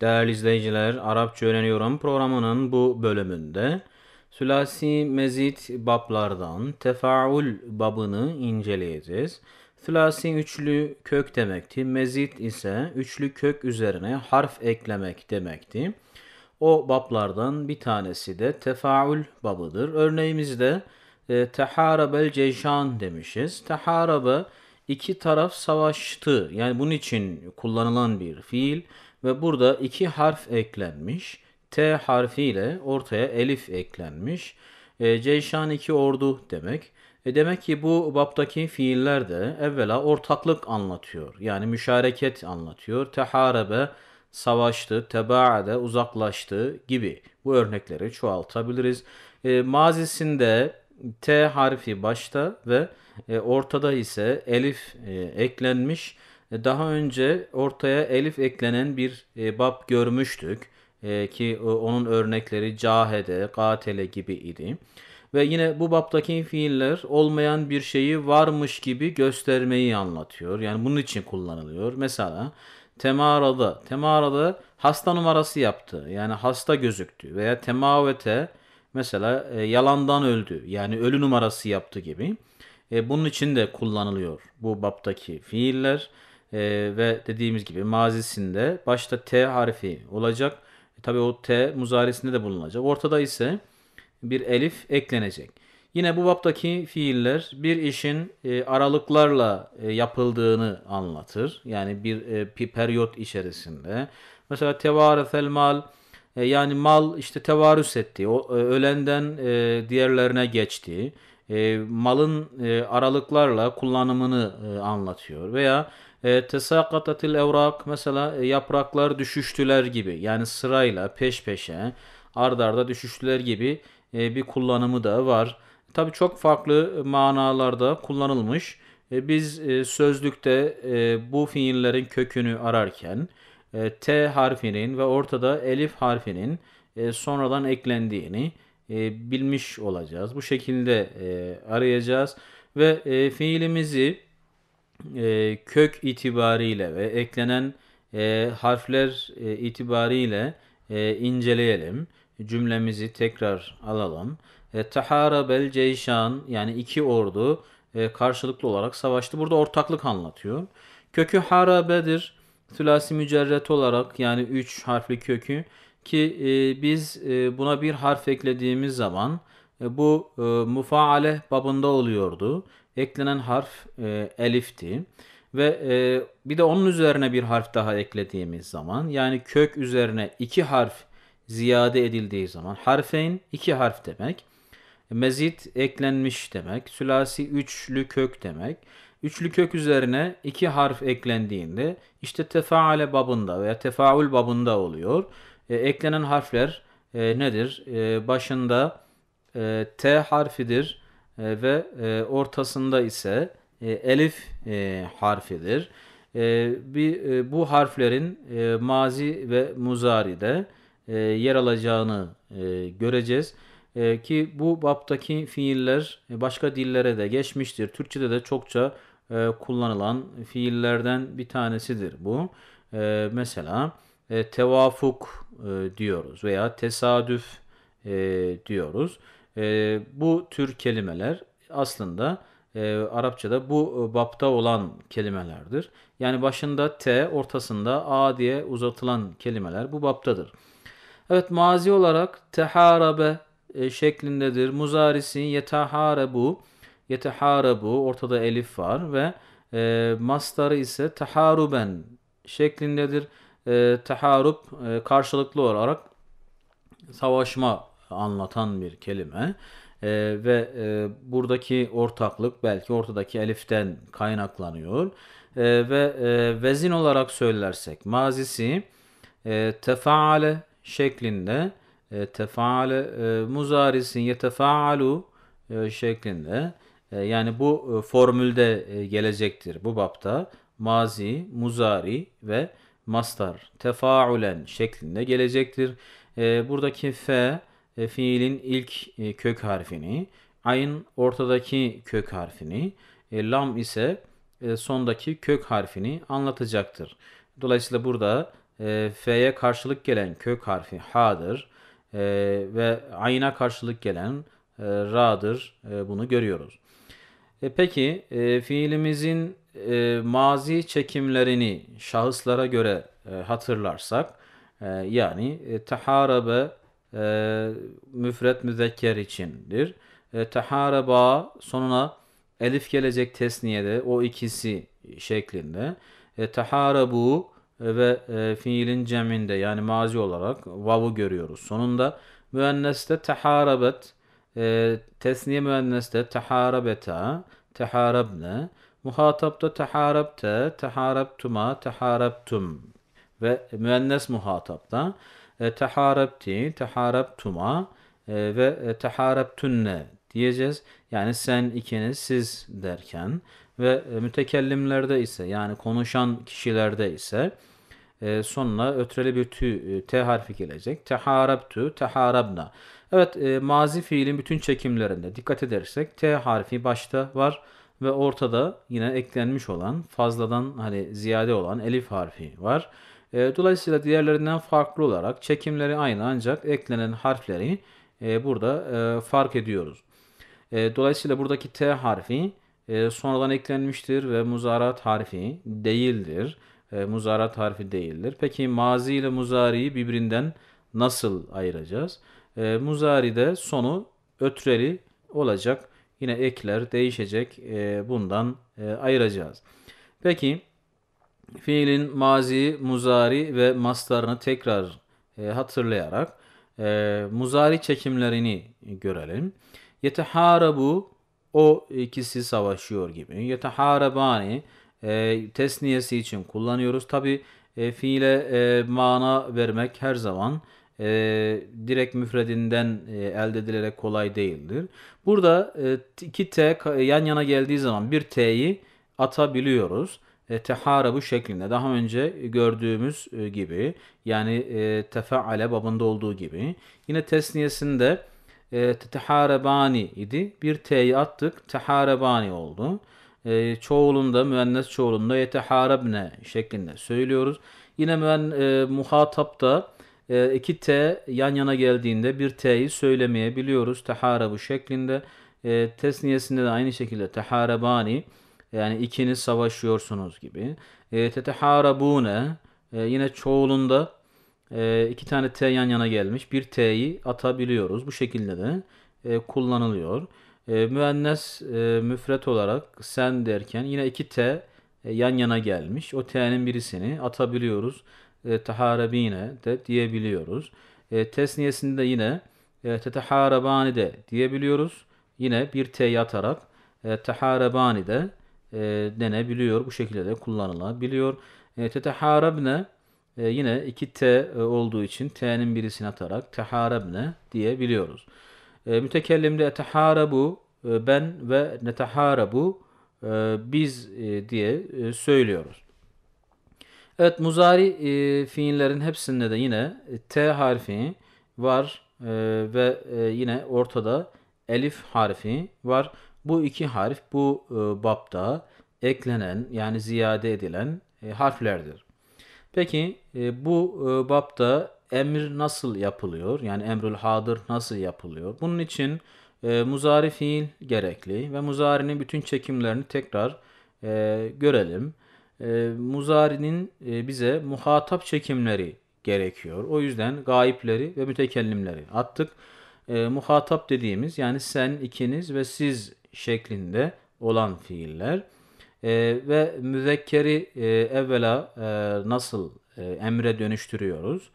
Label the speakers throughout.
Speaker 1: Değerli izleyiciler, Arapça Öğreniyorum programının bu bölümünde sülasi mezit bablardan tefaul babını inceleyeceğiz. Sülasi üçlü kök demekti. Mezit ise üçlü kök üzerine harf eklemek demekti. O bablardan bir tanesi de tefaul babıdır. Örneğimizde e, teharabel ceyşan demişiz. Teharabe iki taraf savaştı. Yani bunun için kullanılan bir fiil ve burada iki harf eklenmiş. T harfiyle ortaya elif eklenmiş. E, Ceyşan iki ordu demek. E demek ki bu baptaki fiiller de evvela ortaklık anlatıyor. Yani müşareket anlatıyor. Teharebe savaştı, tebaade uzaklaştı gibi. Bu örnekleri çoğaltabiliriz. E, mazisinde T harfi başta ve e, ortada ise elif e, eklenmiş. E, daha önce ortaya elif eklenen bir e, bab görmüştük e, ki e, onun örnekleri cahede, katele gibi idi. Ve yine bu baptaki fiiller olmayan bir şeyi varmış gibi göstermeyi anlatıyor. Yani bunun için kullanılıyor. Mesela temarada temarada hasta numarası yaptı. Yani hasta gözüktü veya temavete mesela e, yalandan öldü. Yani ölü numarası yaptı gibi. E, bunun için de kullanılıyor bu baptaki fiiller e, ve dediğimiz gibi mazisinde başta T harfi olacak. E, Tabii o T muzaresinde de bulunacak. Ortada ise bir elif eklenecek. Yine bu baptaki fiiller bir işin e, aralıklarla e, yapıldığını anlatır. Yani bir, e, bir periyot içerisinde. Mesela tevarethel mal e, yani mal işte tevarüs etti. O, e, ölenden e, diğerlerine geçti. E, malın e, aralıklarla kullanımını e, anlatıyor. Veya e, tesakatatil evrak mesela e, yapraklar düşüştüler gibi yani sırayla peş peşe ardarda arda düşüştüler gibi e, bir kullanımı da var. Tabi çok farklı manalarda kullanılmış. E, biz sözlükte bu fiillerin kökünü ararken T harfinin ve ortada elif harfinin sonradan eklendiğini bilmiş olacağız. Bu şekilde arayacağız ve fiilimizi e, kök itibariyle ve eklenen e, harfler e, itibariyle e, inceleyelim. Cümlemizi tekrar alalım. E, Taharabel Ceyşan yani iki ordu e, karşılıklı olarak savaştı. Burada ortaklık anlatıyor. Kökü harabedir. Sülasi mücerret olarak yani üç harfli kökü ki e, biz e, buna bir harf eklediğimiz zaman e, bu e, mufaale babında oluyordu eklenen harf e, elifti. Ve e, bir de onun üzerine bir harf daha eklediğimiz zaman yani kök üzerine iki harf ziyade edildiği zaman harfeyn iki harf demek. Mezit eklenmiş demek. Sülasi üçlü kök demek. Üçlü kök üzerine iki harf eklendiğinde işte tefaale babında veya tefaul babında oluyor. E, eklenen harfler e, nedir? E, başında e, T harfidir. E, ve e, ortasında ise e, elif harfidir. bir bu harflerin mazi ve muzari'de e, yer alacağını göreceğiz. ki bu baptaki fiiller başka dillere de geçmiştir. Türkçede de çokça kullanılan fiillerden bir tanesidir bu. mesela tevafuk diyoruz veya tesadüf e, diyoruz. E, bu tür kelimeler aslında e, Arapçada bu e, bapta olan kelimelerdir. Yani başında T, ortasında A diye uzatılan kelimeler bu baptadır. Evet mazi olarak teharabe e, şeklindedir. Muzarisi yetaharebu. Yeteharebu ortada elif var ve e, mastarı ise teharuben şeklindedir. E, taharub e, karşılıklı olarak savaşma anlatan bir kelime. E, ve e, buradaki ortaklık belki ortadaki eliften kaynaklanıyor. E, ve e, vezin olarak söylersek mazisi e, tefaale şeklinde e, tefaale e, muzarisin yetefaalu e, şeklinde e, yani bu e, formülde e, gelecektir bu bapta mazi, muzari ve mastar tefaulen şeklinde gelecektir. E, buradaki fe e, fiilin ilk e, kök harfini, ayın ortadaki kök harfini, e, lam ise sondaki kök harfini anlatacaktır. Dolayısıyla burada f'ye karşılık gelen kök harfi ha'dır ve ayına karşılık gelen ra'dır. Bunu görüyoruz. Peki fiilimizin mazi çekimlerini şahıslara göre hatırlarsak yani taharabe e, müfret müzekker içindir. E, tehareba sonuna elif gelecek tesniyede o ikisi şeklinde. E, teharabu e, ve e, fiilin ceminde yani mazi olarak vavu görüyoruz. Sonunda müenneste teharabet e, tesniye müenneste teharabeta teharabne muhatapta teharabte teharabtuma teharabtum ve müennes muhatapta e, teharabti, teharabtuma e, ve e, teharabtunne diyeceğiz. Yani sen ikiniz, siz derken ve mütekellimlerde ise yani konuşan kişilerde ise e, sonuna ötreli bir tü, t harfi gelecek. Teharabtu, teharabna. Evet e, mazi fiilin bütün çekimlerinde dikkat edersek t harfi başta var ve ortada yine eklenmiş olan fazladan hani ziyade olan elif harfi var. E, dolayısıyla diğerlerinden farklı olarak çekimleri aynı ancak eklenen harfleri e, burada e, fark ediyoruz. E, dolayısıyla buradaki T harfi e, sonradan eklenmiştir ve muzarat harfi değildir. E, muzarat harfi değildir. Peki mazi ile muzariyi birbirinden nasıl ayıracağız? E, muzari de sonu ötreli olacak. Yine ekler değişecek. E, bundan e, ayıracağız. Peki fiilin mazi, muzari ve mastarını tekrar e, hatırlayarak e, muzari çekimlerini görelim. Yeteharabu o ikisi savaşıyor gibi. Yeteharabani e, tesniyesi için kullanıyoruz. Tabi e, fiile e, mana vermek her zaman e, direkt müfredinden e, elde edilerek kolay değildir. Burada e, iki T yan yana geldiği zaman bir T'yi atabiliyoruz. E, teharabu şeklinde daha önce gördüğümüz e, gibi yani e, tefaale babında olduğu gibi yine tesniyesinde e, teharabani idi. Bir t'yi attık teharabani oldu. E, çoğulunda müennes çoğulunda yeteharabne şeklinde söylüyoruz. Yine müen, muhatapta iki t yan yana geldiğinde bir t'yi söylemeyebiliyoruz teharabu şeklinde. E, tesniyesinde de aynı şekilde teharabani yani ikiniz savaşıyorsunuz gibi. E, e yine çoğulunda e, iki tane T yan yana gelmiş. Bir T'yi atabiliyoruz. Bu şekilde de e, kullanılıyor. E, müennes müfret olarak sen derken yine iki T yan yana gelmiş. O T'nin birisini atabiliyoruz. E, taharabine de diyebiliyoruz. tesniyesinde yine e, de diyebiliyoruz. Yine bir T atarak e, teharabani de e, denebiliyor. Bu şekilde de kullanılabiliyor. E, teteharabne e, yine iki T e, olduğu için T'nin birisini atarak teharabne diyebiliyoruz. E, mütekellimde eteharabu e, ben ve neteharabu e, biz e, diye e, söylüyoruz. Evet muzari e, fiillerin hepsinde de yine e, T harfi var e, ve e, yine ortada elif harfi var. Bu iki harf bu e, bapta eklenen yani ziyade edilen e, harflerdir. Peki e, bu e, bapta emir nasıl yapılıyor? Yani emrül hadır nasıl yapılıyor? Bunun için e, muzari fiil gerekli ve muzarinin bütün çekimlerini tekrar e, görelim. E, muzarinin e, bize muhatap çekimleri gerekiyor. O yüzden gayipleri ve mütekellimleri attık e, muhatap dediğimiz yani sen ikiniz ve siz şeklinde olan fiiller e, ve müzekkeri e, evvela e, nasıl e, emre dönüştürüyoruz.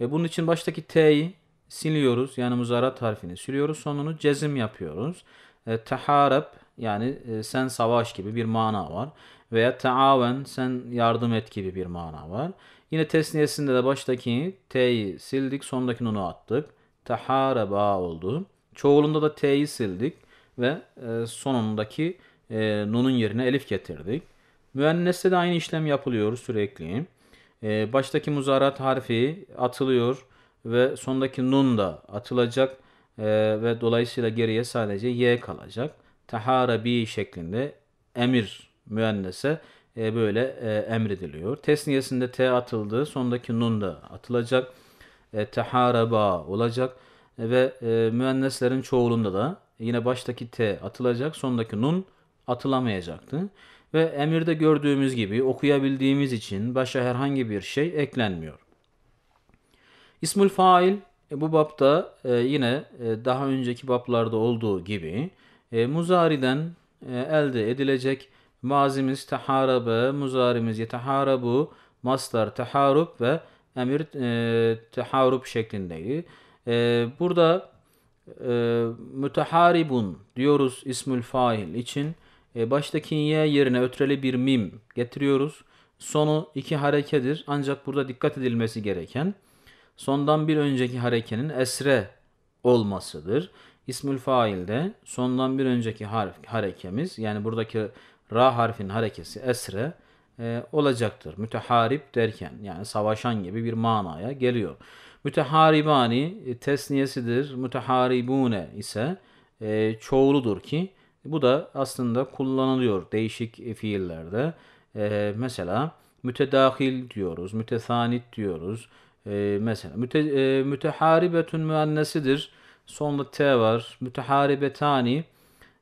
Speaker 1: E, bunun için baştaki t'yi siliyoruz yani muzarat harfini siliyoruz sonunu cezim yapıyoruz. E, taharab yani e, sen savaş gibi bir mana var veya taaven sen yardım et gibi bir mana var. Yine tesniyesinde de baştaki t'yi sildik sondaki nunu attık tehareba oldu. Çoğulunda da t'yi sildik ve e, sonundaki e, nun'un yerine elif getirdik. Müenneste de aynı işlem yapılıyor sürekli. E, baştaki muzarat harfi atılıyor ve sondaki nun da atılacak e, ve dolayısıyla geriye sadece y kalacak. Teharabi şeklinde emir müennese e, böyle e, emrediliyor. Tesniyesinde t atıldı, sondaki nun da atılacak e, tehareba olacak e, ve e, müenneslerin çoğulunda da yine baştaki T atılacak, sondaki nun atılamayacaktı. Ve emirde gördüğümüz gibi okuyabildiğimiz için başa herhangi bir şey eklenmiyor. İsmül fail e, bu bapta e, yine e, daha önceki baplarda olduğu gibi e, muzariden e, elde edilecek mazimiz teharabe, muzarimiz yeteharabu, mastar teharub ve emir e, teharup şeklindeydi. E, burada e, müteharibun diyoruz ismül fail için. E, baştaki ye yerine ötreli bir mim getiriyoruz. Sonu iki harekedir ancak burada dikkat edilmesi gereken sondan bir önceki harekenin esre olmasıdır. İsmül failde sondan bir önceki harf, harekemiz yani buradaki ra harfin harekesi esre e, olacaktır. Müteharip derken yani savaşan gibi bir manaya geliyor. Müteharibani e, tesniyesidir. Müteharibune ise e, çoğuludur ki bu da aslında kullanılıyor değişik fiillerde. mesela mütedahil diyoruz, mütesanit diyoruz. mesela müte, müteharibetün müennesidir. Sonunda T var. Müteharibetani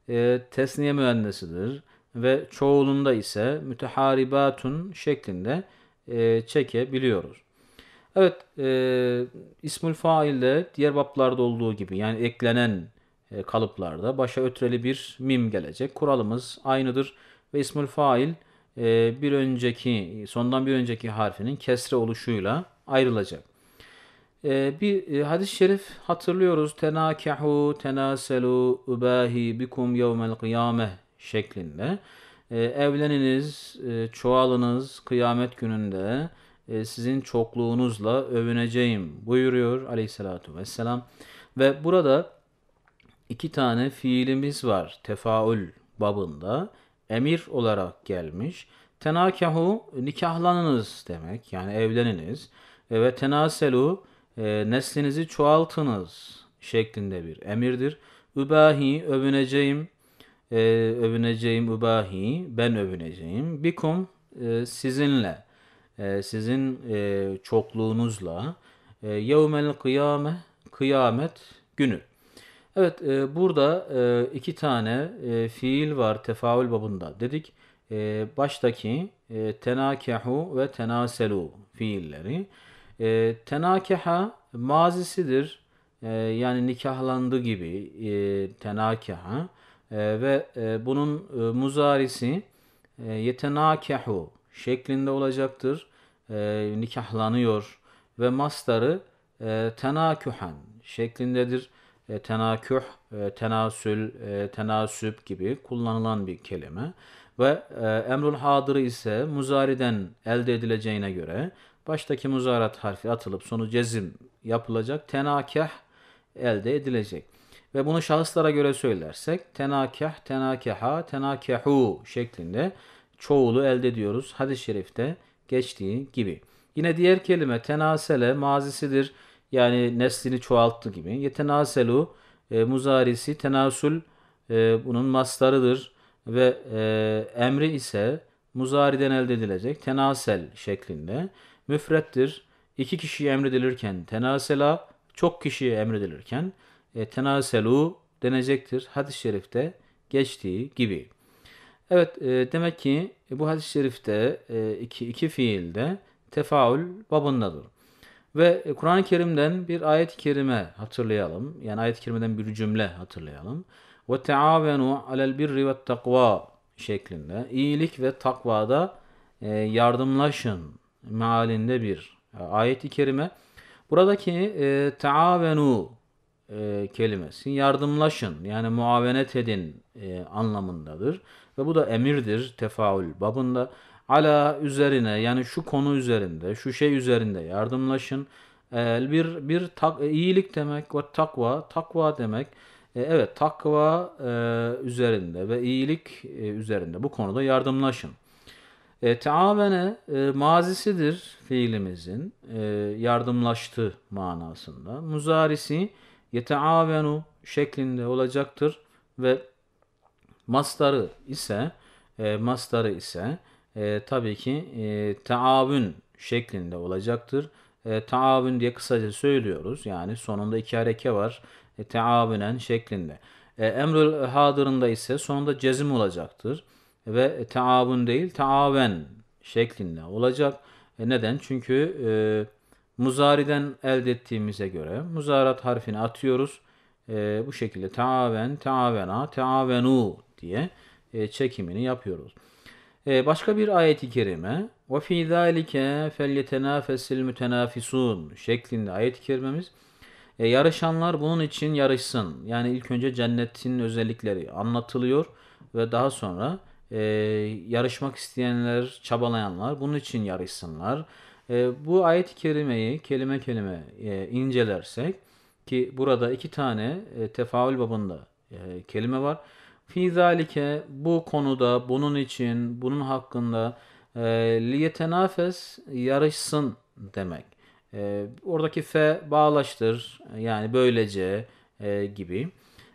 Speaker 1: e, tesniye müennesidir ve çoğulunda ise müteharibatun şeklinde e, çekebiliyoruz. Evet, e, ismül fail de diğer baplarda olduğu gibi yani eklenen e, kalıplarda başa ötreli bir mim gelecek. Kuralımız aynıdır ve ismül fail e, bir önceki, sondan bir önceki harfinin kesre oluşuyla ayrılacak. E, bir e, hadis-i şerif hatırlıyoruz. Tenakahu, tenaselu, ubahi bikum yevmel kıyameh şeklinde. E, evleniniz, e, çoğalınız kıyamet gününde e, sizin çokluğunuzla övüneceğim buyuruyor aleyhissalatu vesselam. Ve burada iki tane fiilimiz var tefaül babında. Emir olarak gelmiş. Tenakahu nikahlanınız demek yani evleniniz e, ve tenaselu e, neslinizi çoğaltınız şeklinde bir emirdir. Übahi övüneceğim e, övüneceğim übahi, ben övüneceğim. Bikum e, sizinle, e, sizin e, çokluğunuzla. E, Yevmel kıyame, kıyamet günü. Evet e, burada e, iki tane e, fiil var tefaül babında dedik. E, baştaki e, tenakehu ve tenaselu fiilleri. E, tenakeha mazisidir. E, yani nikahlandı gibi e, tenakeha. E, ve e, bunun e, muzarisi e, yetenâkehu şeklinde olacaktır. E, nikahlanıyor ve mastarı e, tenakühen şeklindedir. E, tenaküh, e, tenasül, e, tenasüp gibi kullanılan bir kelime. Ve e, emrul hadırı ise muzariden elde edileceğine göre baştaki muzarat harfi atılıp sonu cezim yapılacak. Tenakeh elde edilecek ve bunu şahıslara göre söylersek tenakeh, tenakeha, tenakehu şeklinde çoğulu elde ediyoruz hadis-i şerifte geçtiği gibi. Yine diğer kelime tenasele mazisidir. Yani neslini çoğalttı gibi. Yetenaselu e, muzarisi tenasul e, bunun maslarıdır ve e, emri ise muzariden elde edilecek tenasel şeklinde müfrettir. İki kişiye emredilirken tenasela, çok kişiye emredilirken e, tenaselu denecektir. Hadis-i şerifte geçtiği gibi. Evet e, demek ki bu hadis-i şerifte e, iki, iki fiilde tefaül babındadır. Ve e, Kur'an-ı Kerim'den bir ayet-i kerime hatırlayalım. Yani ayet-i kerimeden bir cümle hatırlayalım. Ve teavenu alel birri ve takva şeklinde. iyilik ve takvada e, yardımlaşın mealinde bir e, ayet-i kerime. Buradaki e, taavenu e, kelimesi yardımlaşın yani muavenet edin e, anlamındadır. Ve bu da emirdir tefaül babında. Ala üzerine yani şu konu üzerinde, şu şey üzerinde yardımlaşın. E, bir bir tak, e, iyilik demek ve takva, takva demek. E, evet takva e, üzerinde ve iyilik e, üzerinde bu konuda yardımlaşın. E, teavene e, mazisidir fiilimizin e, yardımlaştı manasında. Muzarisi yeteavenu şeklinde olacaktır ve mastarı ise e, mastarı ise e, tabii ki e, taavün şeklinde olacaktır. E, taavün diye kısaca söylüyoruz. Yani sonunda iki hareke var. E, taavünen şeklinde. E, emrül hadırında ise sonunda cezim olacaktır. Ve taavün değil taaven şeklinde olacak. E, neden? Çünkü e, Muzari'den elde ettiğimize göre muzarat harfini atıyoruz. E, bu şekilde taaven, taavena, taavenu diye e, çekimini yapıyoruz. E, başka bir ayet-i kerime وَفِي ذَٰلِكَ فَلْيَتَنَافَسِ الْمُتَنَافِسُونَ şeklinde ayet-i kerimemiz. E, yarışanlar bunun için yarışsın. Yani ilk önce cennetin özellikleri anlatılıyor ve daha sonra e, yarışmak isteyenler, çabalayanlar bunun için yarışsınlar e, bu ayet-i kerimeyi kelime kelime e, incelersek ki burada iki tane e, tefaül babında e, kelime var. Fi zalike bu konuda, bunun için, bunun hakkında e, liyetenafes yarışsın demek. E, oradaki fe bağlaştır yani böylece e, gibi.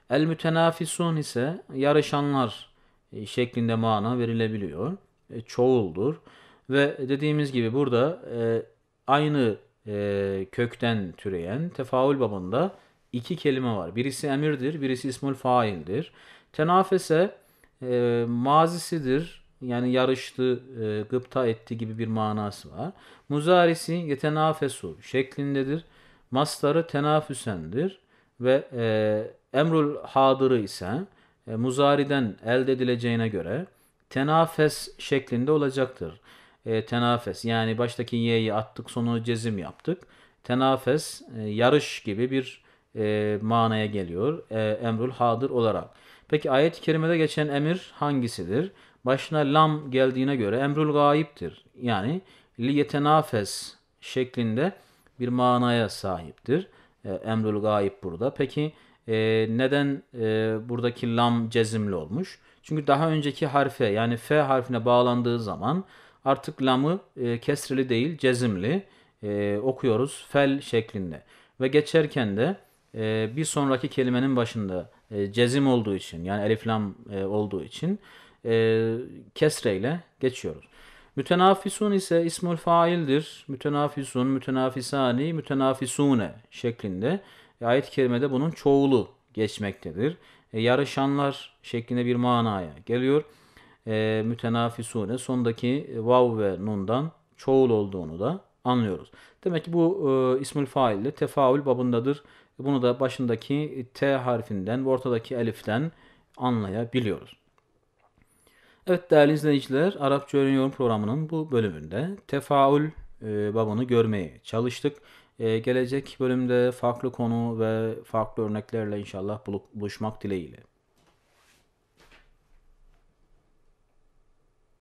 Speaker 1: El mütenafisun ise yarışanlar e, şeklinde mana verilebiliyor. E, çoğuldur. Ve dediğimiz gibi burada e, aynı e, kökten türeyen tefaül babında iki kelime var. Birisi emirdir, birisi ismül faildir. Tenafese e, mazisidir. Yani yarıştı, e, gıpta etti gibi bir manası var. Muzarisi yetenafesu şeklindedir. Mastarı tenafüsendir ve e, emrul hadırı ise e, muzariden elde edileceğine göre tenafes şeklinde olacaktır e, tenafes yani baştaki y'yi attık sonu cezim yaptık. Tenafes e, yarış gibi bir e, manaya geliyor e, emrul hadır olarak. Peki ayet-i kerimede geçen emir hangisidir? Başına lam geldiğine göre emrul gayiptir. Yani li yetenafes şeklinde bir manaya sahiptir. E, emrul gayip burada. Peki e, neden e, buradaki lam cezimli olmuş? Çünkü daha önceki harfe yani f harfine bağlandığı zaman Artık lamı e, kesrili değil cezimli e, okuyoruz fel şeklinde. Ve geçerken de e, bir sonraki kelimenin başında e, cezim olduğu için yani elif lam e, olduğu için e, kesreyle geçiyoruz. Mütenafisun ise ismul faildir. Mütenafisun, mütenafisani, mütenafisune şeklinde. E, ayet-i kerimede bunun çoğulu geçmektedir. E, yarışanlar şeklinde bir manaya geliyor e, mütenafisune sondaki e, vav ve nundan çoğul olduğunu da anlıyoruz. Demek ki bu e, ismül faille tefaül babındadır. Bunu da başındaki e, T harfinden ortadaki eliften anlayabiliyoruz. Evet değerli izleyiciler Arapça Öğreniyorum programının bu bölümünde tefaül e, babını görmeye çalıştık. E, gelecek bölümde farklı konu ve farklı örneklerle inşallah buluşmak dileğiyle.